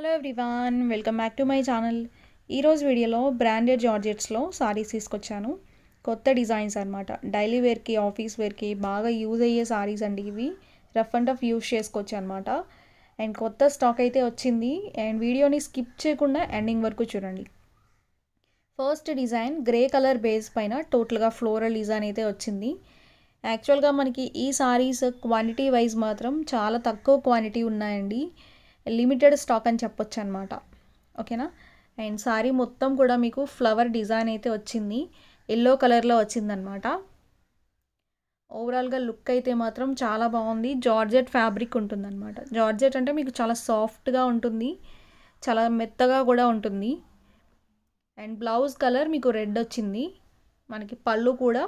hello everyone welcome back to my channel ఈరోజు వీడియోలో branded జార్జెట్స్లో saris తీసుకొచ్చాను కొత్త డిజైన్స్ అనమాట డైలీ వేర్కి ఆఫీస్ వేర్కి బాగా యూజ్ అయ్యే సారీస్ అండి ఇవి రఫ్ అండ్ టఫ్ యూజ్ చేసుకోవచ్చు అనమాట అండ్ కొత్త స్టాక్ అయితే వచ్చింది అండ్ వీడియోని స్కిప్ చేయకుండా ఎండింగ్ వరకు చూడండి first design grey colour base పైన టోటల్గా ఫ్లోరల్ డిజైన్ అయితే వచ్చింది యాక్చువల్గా మనకి ఈ సారీస్ క్వాంటిటీ వైజ్ మాత్రం చాలా తక్కువ క్వాంటిటీ ఉన్నాయండి లిమిటెడ్ స్టాక్ అని చెప్పొచ్చు అనమాట ఓకేనా అండ్ సారీ మొత్తం కూడా మీకు ఫ్లవర్ డిజైన్ అయితే వచ్చింది ఎల్లో కలర్లో వచ్చిందనమాట ఓవరాల్గా లుక్ అయితే మాత్రం చాలా బాగుంది జార్జెట్ ఫ్యాబ్రిక్ ఉంటుందన్నమాట జార్జెట్ అంటే మీకు చాలా సాఫ్ట్గా ఉంటుంది చాలా మెత్తగా కూడా ఉంటుంది అండ్ బ్లౌజ్ కలర్ మీకు రెడ్ వచ్చింది మనకి పళ్ళు కూడా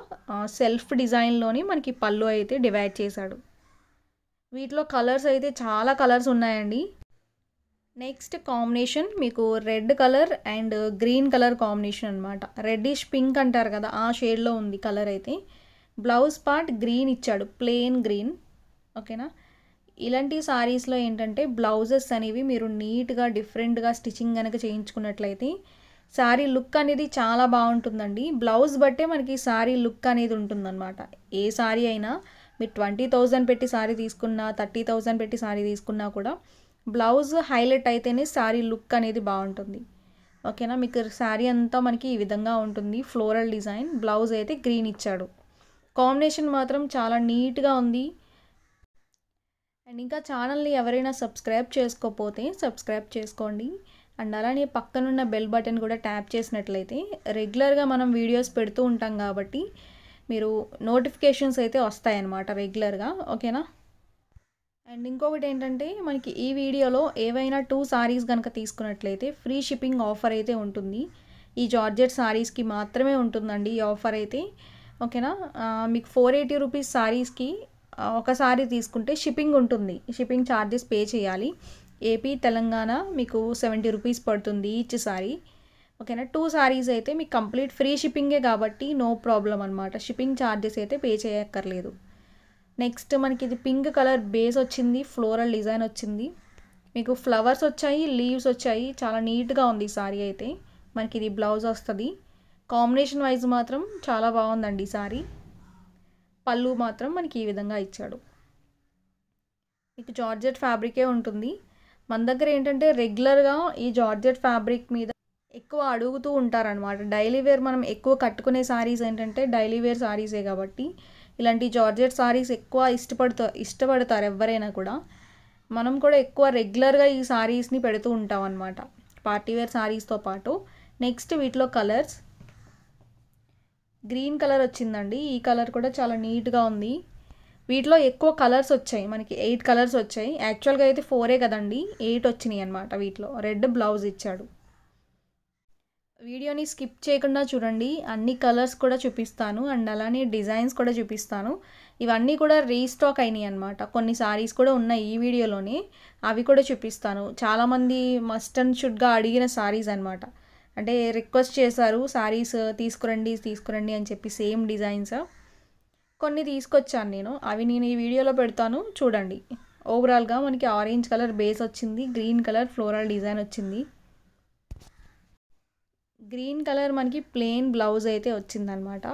సెల్ఫ్ డిజైన్లోనే మనకి పళ్ళు అయితే డివైడ్ చేశాడు వీటిలో కలర్స్ అయితే చాలా కలర్స్ ఉన్నాయండి నెక్స్ట్ కాంబినేషన్ మీకు red colour and green colour combination అనమాట రెడ్డిష్ పింక్ అంటారు కదా ఆ షేడ్లో ఉంది కలర్ అయితే బ్లౌజ్ పార్ట్ గ్రీన్ ఇచ్చాడు ప్లెయిన్ గ్రీన్ ఓకేనా ఇలాంటి సారీస్లో ఏంటంటే బ్లౌజెస్ అనేవి మీరు నీట్గా డిఫరెంట్గా స్టిచ్చింగ్ కనుక చేయించుకున్నట్లయితే శారీ లుక్ అనేది చాలా బాగుంటుందండి బ్లౌజ్ బట్టే మనకి శారీ లుక్ అనేది ఉంటుందన్నమాట ఏ శారీ అయినా మీరు ట్వంటీ థౌజండ్ పెట్టి శారీ తీసుకున్నా థర్టీ థౌజండ్ పెట్టి శారీ తీసుకున్నా కూడా బ్లౌజ్ హైలైట్ అయితేనే శారీ లుక్ అనేది బాగుంటుంది ఓకేనా మీకు శారీ అంతా మనకి ఈ విధంగా ఉంటుంది ఫ్లోరల్ డిజైన్ బ్లౌజ్ అయితే గ్రీన్ ఇచ్చాడు కాంబినేషన్ మాత్రం చాలా నీట్గా ఉంది అండ్ ఇంకా ఛానల్ని ఎవరైనా సబ్స్క్రైబ్ చేసుకోకపోతే సబ్స్క్రైబ్ చేసుకోండి అండ్ అలానే పక్కనున్న బెల్ బటన్ కూడా ట్యాప్ చేసినట్లయితే రెగ్యులర్గా మనం వీడియోస్ పెడుతూ ఉంటాం కాబట్టి మీరు నోటిఫికేషన్స్ అయితే వస్తాయన్నమాట రెగ్యులర్గా ఓకేనా అండ్ ఇంకొకటి ఏంటంటే మనకి ఈ వీడియోలో ఏవైనా టూ సారీస్ కనుక తీసుకున్నట్లయితే ఫ్రీ షిప్పింగ్ ఆఫర్ అయితే ఉంటుంది ఈ జార్జెట్ సారీస్కి మాత్రమే ఉంటుందండి ఈ ఆఫర్ అయితే ఓకేనా మీకు ఫోర్ ఎయిటీ రూపీస్ సారీస్కి ఒక సారీ తీసుకుంటే షిప్పింగ్ ఉంటుంది షిప్పింగ్ ఛార్జెస్ పే చేయాలి ఏపీ తెలంగాణ మీకు సెవెంటీ రూపీస్ పడుతుంది ఈచ్ సారీ ఓకేనా టూ సారీస్ అయితే మీకు కంప్లీట్ ఫ్రీ షిప్పింగే కాబట్టి నో ప్రాబ్లం అనమాట షిప్పింగ్ ఛార్జెస్ అయితే పే చేయక్కర్లేదు నెక్స్ట్ మనకి ఇది పింక్ కలర్ బేస్ వచ్చింది ఫ్లోరల్ డిజైన్ వచ్చింది మీకు ఫ్లవర్స్ వచ్చాయి లీవ్స్ వచ్చాయి చాలా నీట్గా ఉంది ఈ సారీ అయితే మనకి ఇది బ్లౌజ్ వస్తుంది కాంబినేషన్ వైజ్ మాత్రం చాలా బాగుందండి ఈ సారీ పళ్ళు మాత్రం మనకి ఈ విధంగా ఇచ్చాడు మీకు జార్జెట్ ఫ్యాబ్రికే ఉంటుంది మన దగ్గర ఏంటంటే రెగ్యులర్గా ఈ జార్జెట్ ఫ్యాబ్రిక్ మీద ఎక్కువ అడుగుతూ ఉంటారనమాట డైలీ వేర్ మనం ఎక్కువ కట్టుకునే శారీస్ ఏంటంటే డైలీ వేర్ శారీసే కాబట్టి ఇలాంటి జార్జెట్ సారీస్ ఎక్కువ ఇష్టపడుతా ఇష్టపడతారు ఎవరైనా కూడా మనం కూడా ఎక్కువ రెగ్యులర్గా ఈ సారీస్ని పెడుతూ ఉంటాం అనమాట పార్టీవేర్ సారీస్తో పాటు నెక్స్ట్ వీటిలో కలర్స్ గ్రీన్ కలర్ వచ్చిందండి ఈ కలర్ కూడా చాలా నీట్గా ఉంది వీటిలో ఎక్కువ కలర్స్ వచ్చాయి మనకి ఎయిట్ కలర్స్ వచ్చాయి యాక్చువల్గా అయితే ఫోరే కదండి ఎయిట్ వచ్చినాయి అనమాట వీటిలో రెడ్ బ్లౌజ్ ఇచ్చాడు వీడియోని స్కిప్ చేయకుండా చూడండి అన్ని కలర్స్ కూడా చూపిస్తాను అండ్ అలానే డిజైన్స్ కూడా చూపిస్తాను ఇవన్నీ కూడా రీస్టాక్ అయినాయి అనమాట కొన్ని సారీస్ కూడా ఉన్నాయి ఈ వీడియోలోనే అవి కూడా చూపిస్తాను చాలామంది మస్ట్ అండ్ షుడ్గా అడిగిన సారీస్ అనమాట అంటే రిక్వెస్ట్ చేశారు సారీస్ తీసుకురండి తీసుకురండి అని చెప్పి సేమ్ డిజైన్స్ కొన్ని తీసుకొచ్చాను నేను అవి నేను ఈ వీడియోలో పెడతాను చూడండి ఓవరాల్గా మనకి ఆరెంజ్ కలర్ బేస్ వచ్చింది గ్రీన్ కలర్ ఫ్లోరల్ డిజైన్ వచ్చింది గ్రీన్ కలర్ మనకి ప్లెయిన్ బ్లౌజ్ అయితే వచ్చిందనమాట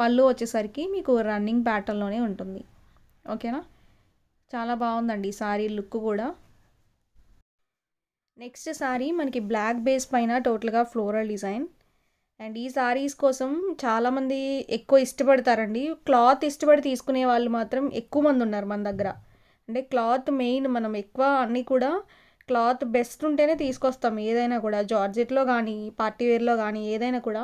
పళ్ళు వచ్చేసరికి మీకు రన్నింగ్ ప్యాటర్న్లోనే ఉంటుంది ఓకేనా చాలా బాగుందండి సారీ లుక్ కూడా నెక్స్ట్ సారీ మనకి బ్లాక్ బేస్ పైన టోటల్గా ఫ్లోరల్ డిజైన్ అండ్ ఈ సారీస్ కోసం చాలామంది ఎక్కువ ఇష్టపడతారండి క్లాత్ ఇష్టపడి తీసుకునే వాళ్ళు మాత్రం ఎక్కువ మంది ఉన్నారు మన దగ్గర అంటే క్లాత్ మెయిన్ మనం ఎక్కువ అన్నీ కూడా క్లాత్ బెస్ట్ ఉంటేనే తీసుకొస్తాం ఏదైనా కూడా జార్జెట్లో కానీ పార్టీ వేర్లో కానీ ఏదైనా కూడా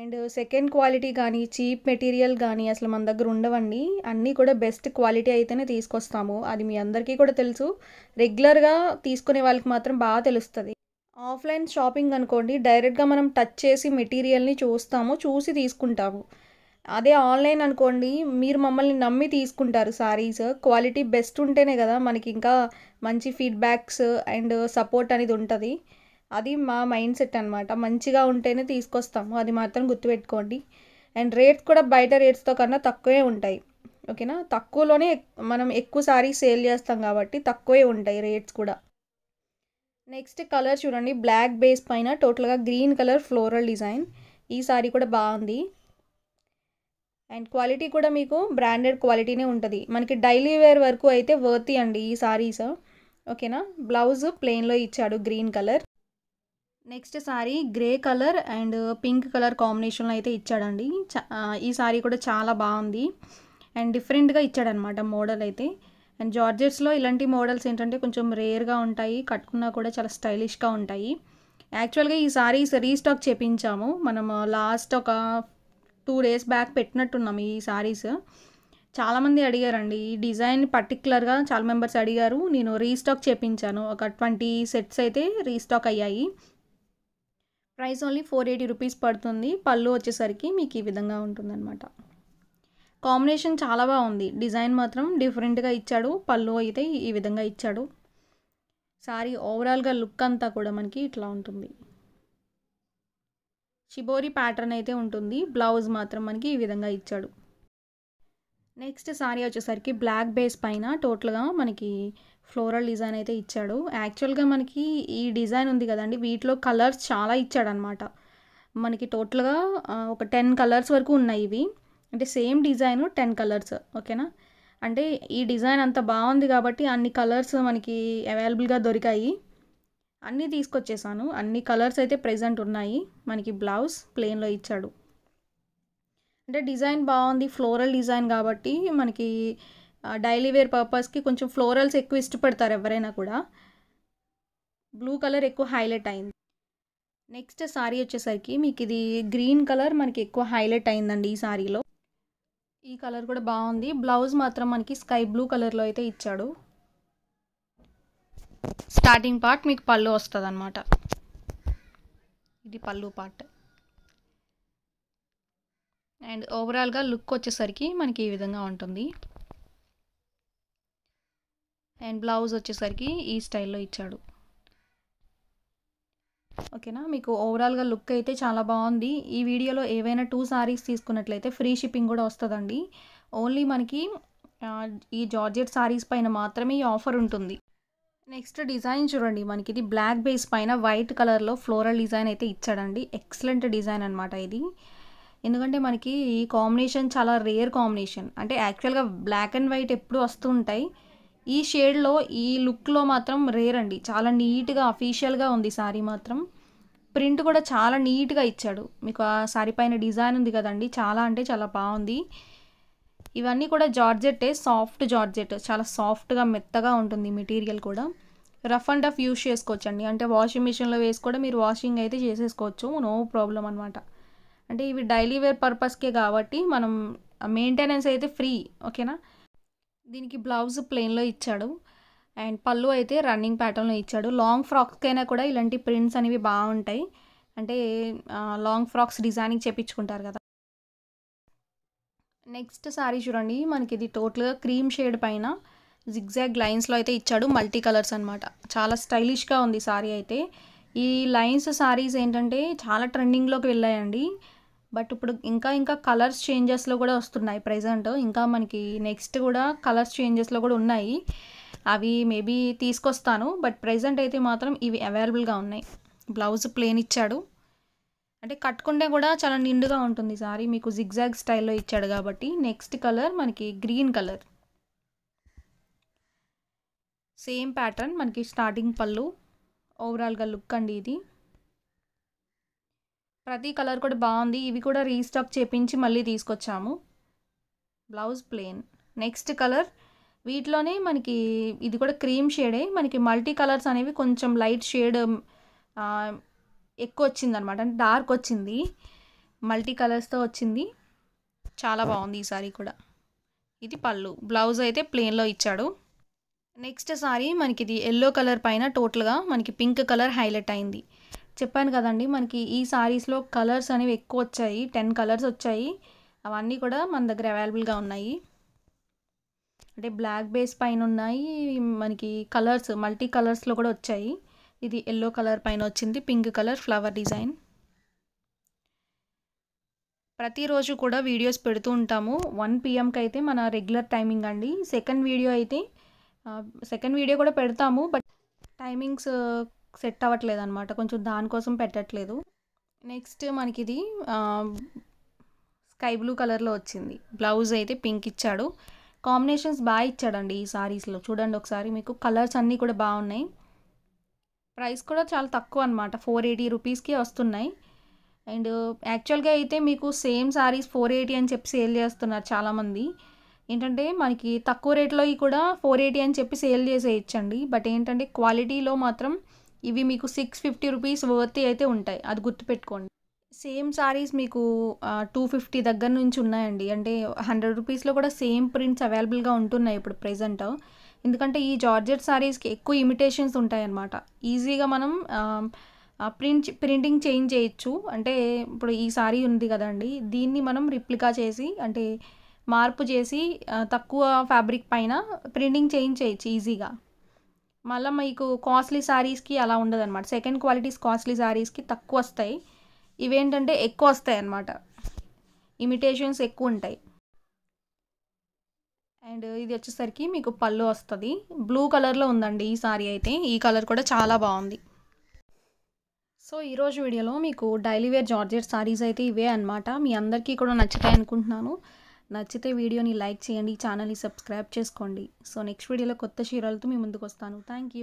అండ్ సెకండ్ క్వాలిటీ కానీ చీప్ మెటీరియల్ కానీ అసలు మన దగ్గర ఉండవండి అన్నీ కూడా బెస్ట్ క్వాలిటీ అయితేనే తీసుకొస్తాము అది మీ అందరికీ కూడా తెలుసు రెగ్యులర్గా తీసుకునే వాళ్ళకి మాత్రం బాగా తెలుస్తుంది ఆఫ్లైన్ షాపింగ్ అనుకోండి డైరెక్ట్గా మనం టచ్ చేసి మెటీరియల్ని చూస్తాము చూసి తీసుకుంటాము అదే ఆన్లైన్ అనుకోండి మీరు మమ్మల్ని నమ్మి తీసుకుంటారు సారీస్ క్వాలిటీ బెస్ట్ ఉంటేనే కదా మనకి ఇంకా మంచి ఫీడ్బ్యాక్స్ అండ్ సపోర్ట్ అనేది ఉంటుంది అది మా మైండ్ సెట్ అనమాట మంచిగా ఉంటేనే తీసుకొస్తాము అది మాత్రం గుర్తుపెట్టుకోండి అండ్ రేట్స్ కూడా బయట రేట్స్తో కన్నా తక్కువే ఉంటాయి ఓకేనా తక్కువలోనే మనం ఎక్కువ సారీ సేల్ చేస్తాం కాబట్టి తక్కువే ఉంటాయి రేట్స్ కూడా నెక్స్ట్ కలర్ చూడండి బ్లాక్ బేస్ పైన టోటల్గా గ్రీన్ కలర్ ఫ్లోరల్ డిజైన్ ఈ సారీ కూడా బాగుంది అండ్ క్వాలిటీ కూడా మీకు బ్రాండెడ్ క్వాలిటీనే ఉంటుంది మనకి డైలీ వేర్ వరకు అయితే వర్తి అండి ఈ సారీస్ ఓకేనా బ్లౌజ్ ప్లెయిన్లో ఇచ్చాడు green colour next sari grey colour and pink colour కాంబినేషన్లో అయితే ఇచ్చాడండి ఈ సారీ కూడా చాలా బాగుంది అండ్ డిఫరెంట్గా ఇచ్చాడనమాట మోడల్ అయితే అండ్ జార్జెట్స్లో ఇలాంటి మోడల్స్ ఏంటంటే కొంచెం రేర్గా ఉంటాయి కట్టుకున్నా కూడా చాలా స్టైలిష్గా ఉంటాయి యాక్చువల్గా ఈ సారీస్ రీస్టాక్ చేపించాము మనం లాస్ట్ ఒక టూ డేస్ బ్యాక్ పెట్టినట్టున్నాం ఈ శారీస్ చాలామంది అడిగారండి ఈ డిజైన్ పర్టికులర్గా చాలా మెంబర్స్ అడిగారు నేను రీస్టాక్ చేపించాను ఒక ట్వంటీ సెట్స్ అయితే రీస్టాక్ అయ్యాయి price only four eighty rupees పడుతుంది పళ్ళు వచ్చేసరికి మీకు ఈ విధంగా ఉంటుందన్నమాట కాంబినేషన్ చాలా బాగుంది డిజైన్ మాత్రం డిఫరెంట్గా ఇచ్చాడు పళ్ళు అయితే ఈ విధంగా ఇచ్చాడు సారీ ఓవరాల్గా లుక్ అంతా కూడా మనకి ఇట్లా ఉంటుంది షిబోరి ప్యాటర్న్ అయితే ఉంటుంది బ్లౌజ్ మాత్రం మనకి ఈ విధంగా ఇచ్చాడు నెక్స్ట్ సారీ వచ్చేసరికి బ్లాక్ బేస్ పైన టోటల్గా మనకి ఫ్లోరల్ డిజైన్ అయితే ఇచ్చాడు యాక్చువల్గా మనకి ఈ డిజైన్ ఉంది కదండి వీటిలో కలర్స్ చాలా ఇచ్చాడనమాట మనకి టోటల్గా ఒక టెన్ కలర్స్ వరకు ఉన్నాయి ఇవి అంటే సేమ్ డిజైన్ టెన్ కలర్స్ ఓకేనా అంటే ఈ డిజైన్ అంత బాగుంది కాబట్టి అన్ని కలర్స్ మనకి అవైలబుల్గా దొరికాయి అన్నీ తీసుకొచ్చేసాను అన్ని కలర్స్ అయితే ప్రజెంట్ ఉన్నాయి మనకి బ్లౌజ్ ప్లెయిన్లో ఇచ్చాడు అంటే డిజైన్ బాగుంది ఫ్లోరల్ డిజైన్ కాబట్టి మనకి డైలీ వేర్ పర్పస్కి కొంచెం ఫ్లోరల్స్ ఎక్కువ ఇష్టపడతారు ఎవరైనా కూడా బ్లూ కలర్ ఎక్కువ హైలైట్ అయింది నెక్స్ట్ సారీ వచ్చేసరికి మీకు ఇది గ్రీన్ కలర్ మనకి ఎక్కువ హైలైట్ అయిందండి ఈ సారీలో ఈ కలర్ కూడా బాగుంది బ్లౌజ్ మాత్రం మనకి స్కై బ్లూ కలర్లో అయితే ఇచ్చాడు స్టార్టింగ్ పార్ట్ మీకు పళ్ళు వస్తుంది అనమాట ఇది పళ్ళు పార్ట్ అండ్ ఓవరాల్గా లుక్ వచ్చేసరికి మనకి ఈ విధంగా ఉంటుంది అండ్ బ్లౌజ్ వచ్చేసరికి ఈ స్టైల్లో ఇచ్చాడు ఓకేనా మీకు ఓవరాల్గా లుక్ అయితే చాలా బాగుంది ఈ వీడియోలో ఏవైనా టూ సారీస్ తీసుకున్నట్లయితే ఫ్రీ షిప్పింగ్ కూడా వస్తుందండి ఓన్లీ మనకి ఈ జార్జెట్ సారీస్ పైన మాత్రమే ఈ ఆఫర్ ఉంటుంది నెక్స్ట్ డిజైన్ చూడండి మనకి ఇది బ్లాక్ బేస్ పైన వైట్ కలర్లో ఫ్లోరల్ డిజైన్ అయితే ఇచ్చాడండి ఎక్సలెంట్ డిజైన్ అనమాట ఇది ఎందుకంటే మనకి ఈ కాంబినేషన్ చాలా రేర్ కాంబినేషన్ అంటే యాక్చువల్గా బ్లాక్ అండ్ వైట్ ఎప్పుడు వస్తూ ఉంటాయి ఈ షేడ్లో ఈ లుక్లో మాత్రం రేర్ అండి చాలా నీట్గా అఫీషియల్గా ఉంది శారీ మాత్రం ప్రింట్ కూడా చాలా నీట్గా ఇచ్చాడు మీకు ఆ శారీ పైన డిజైన్ ఉంది కదండి చాలా అంటే చాలా బాగుంది ఇవన్నీ కూడా జార్జెట్టే సాఫ్ట్ జార్జెట్ చాలా సాఫ్ట్గా మెత్తగా ఉంటుంది మెటీరియల్ కూడా రఫ్ అండ్ రఫ్ యూస్ చేసుకోవచ్చండి అంటే వాషింగ్ మిషన్లో వేసి కూడా మీరు వాషింగ్ అయితే చేసేసుకోవచ్చు నో ప్రాబ్లం అనమాట అంటే ఇవి డైలీ వేర్ పర్పస్కే కాబట్టి మనం మెయింటెనెన్స్ అయితే ఫ్రీ ఓకేనా దీనికి బ్లౌజ్ ప్లెయిన్లో ఇచ్చాడు అండ్ పళ్ళు అయితే రన్నింగ్ ప్యాటర్న్లో ఇచ్చాడు లాంగ్ ఫ్రాక్స్కైనా కూడా ఇలాంటి ప్రింట్స్ అనేవి బాగుంటాయి అంటే లాంగ్ ఫ్రాక్స్ డిజైనింగ్ చేపించుకుంటారు కదా నెక్స్ట్ శారీ చూడండి మనకి ఇది టోటల్గా క్రీమ్ షేడ్ పైన జిగ్జాగ్ లైన్స్లో అయితే ఇచ్చాడు మల్టీ కలర్స్ అనమాట చాలా స్టైలిష్గా ఉంది శారీ అయితే ఈ లైన్స్ శారీస్ ఏంటంటే చాలా ట్రెండింగ్లోకి వెళ్ళాయండి బట్ ఇప్పుడు ఇంకా ఇంకా కలర్స్ చేంజెస్లో కూడా వస్తున్నాయి ప్రజెంట్ ఇంకా మనకి నెక్స్ట్ కూడా కలర్స్ చేంజెస్లో కూడా ఉన్నాయి అవి మేబీ తీసుకొస్తాను బట్ ప్రజెంట్ అయితే మాత్రం ఇవి అవైలబుల్గా ఉన్నాయి బ్లౌజ్ ప్లేన్ ఇచ్చాడు అంటే కట్టుకుంటే కూడా చాలా నిండుగా ఉంటుంది సారీ మీకు జిగ్జాగ్ స్టైల్లో ఇచ్చాడు కాబట్టి నెక్స్ట్ కలర్ మనకి గ్రీన్ కలర్ సేమ్ ప్యాటర్న్ మనకి స్టార్టింగ్ పళ్ళు ఓవరాల్గా లుక్ అండి ఇది ప్రతి కలర్ కూడా బాగుంది ఇవి కూడా రీస్టాక్ చేపించి మళ్ళీ తీసుకొచ్చాము బ్లౌజ్ ప్లేన్ నెక్స్ట్ కలర్ వీటిలోనే మనకి ఇది కూడా క్రీమ్ షేడే మనకి మల్టీ కలర్స్ అనేవి కొంచెం లైట్ షేడ్ ఎక్కువ వచ్చింది అనమాట అంటే డార్క్ వచ్చింది మల్టీ కలర్స్తో వచ్చింది చాలా బాగుంది ఈ సారీ కూడా ఇది పళ్ళు బ్లౌజ్ అయితే ప్లెయిన్లో ఇచ్చాడు నెక్స్ట్ సారీ మనకి ఇది ఎల్లో కలర్ పైన టోటల్గా మనకి పింక్ కలర్ హైలైట్ అయింది చెప్పాను కదండి మనకి ఈ సారీస్లో కలర్స్ అనేవి ఎక్కువ వచ్చాయి టెన్ కలర్స్ వచ్చాయి అవన్నీ కూడా మన దగ్గర అవైలబుల్గా ఉన్నాయి అంటే బ్లాక్ బేస్ పైన ఉన్నాయి మనకి కలర్స్ మల్టీ కలర్స్లో కూడా వచ్చాయి ఇది ఎల్లో కలర్ పైన వచ్చింది పింక్ కలర్ ఫ్లవర్ డిజైన్ ప్రతిరోజు కూడా వీడియోస్ పెడుతూ ఉంటాము వన్ పిఎంకి అయితే మన రెగ్యులర్ టైమింగ్ అండి సెకండ్ వీడియో అయితే సెకండ్ వీడియో కూడా పెడతాము బట్ టైమింగ్స్ సెట్ అవ్వట్లేదు అనమాట కొంచెం దానికోసం పెట్టట్లేదు నెక్స్ట్ మనకి ఇది స్కై బ్లూ కలర్లో వచ్చింది బ్లౌజ్ అయితే పింక్ ఇచ్చాడు కాంబినేషన్స్ బాగా ఇచ్చాడండి ఈ సారీస్లో చూడండి ఒకసారి మీకు కలర్స్ అన్నీ కూడా బాగున్నాయి ప్రైస్ కూడా చాలా తక్కువ అనమాట ఫోర్ ఎయిటీ రూపీస్కి వస్తున్నాయి అండ్ యాక్చువల్గా అయితే మీకు సేమ్ సారీస్ ఫోర్ ఎయిటీ అని చెప్పి సేల్ చేస్తున్నారు చాలామంది ఏంటంటే మనకి తక్కువ రేట్లో కూడా ఫోర్ ఎయిటీ అని చెప్పి సేల్ చేసేయచ్చండి బట్ ఏంటంటే క్వాలిటీలో మాత్రం ఇవి మీకు సిక్స్ ఫిఫ్టీ రూపీస్ వర్త్ అయితే ఉంటాయి అది గుర్తుపెట్టుకోండి సేమ్ సారీస్ మీకు టూ ఫిఫ్టీ దగ్గర నుంచి ఉన్నాయండి అంటే హండ్రెడ్ రూపీస్లో కూడా సేమ్ ప్రింట్స్ అవైలబుల్గా ఉంటున్నాయి ఇప్పుడు ప్రెజెంట్ ఎందుకంటే ఈ జార్జెట్ శారీస్కి ఎక్కువ ఇమిటేషన్స్ ఉంటాయన్నమాట ఈజీగా మనం ప్రింట్ ప్రింటింగ్ చేంజ్ చేయొచ్చు అంటే ఇప్పుడు ఈ శారీ ఉంది కదండి దీన్ని మనం రిప్లికా చేసి అంటే మార్పు చేసి తక్కువ ఫ్యాబ్రిక్ పైన ప్రింటింగ్ చేంజ్ చేయొచ్చు ఈజీగా మళ్ళీ మీకు కాస్ట్లీ శారీస్కి అలా ఉండదన్నమాట సెకండ్ క్వాలిటీస్ కాస్ట్లీ శారీస్కి తక్కువ వస్తాయి ఇవేంటంటే ఎక్కువ వస్తాయి అన్నమాట ఇమిటేషన్స్ ఎక్కువ ఉంటాయి అండ్ ఇది వచ్చేసరికి మీకు పళ్ళు వస్తుంది బ్లూ కలర్లో ఉందండి ఈ సారీ అయితే ఈ కలర్ కూడా చాలా బాగుంది సో ఈరోజు వీడియోలో మీకు డైలీ వేర్ జార్జెట్ సారీస్ అయితే ఇవే అనమాట మీ అందరికీ కూడా నచ్చుతాయి అనుకుంటున్నాను నచ్చితే వీడియోని లైక్ చేయండి ఛానల్ని సబ్స్క్రైబ్ చేసుకోండి సో నెక్స్ట్ వీడియోలో కొత్త చీరలతో మీ ముందుకు వస్తాను థ్యాంక్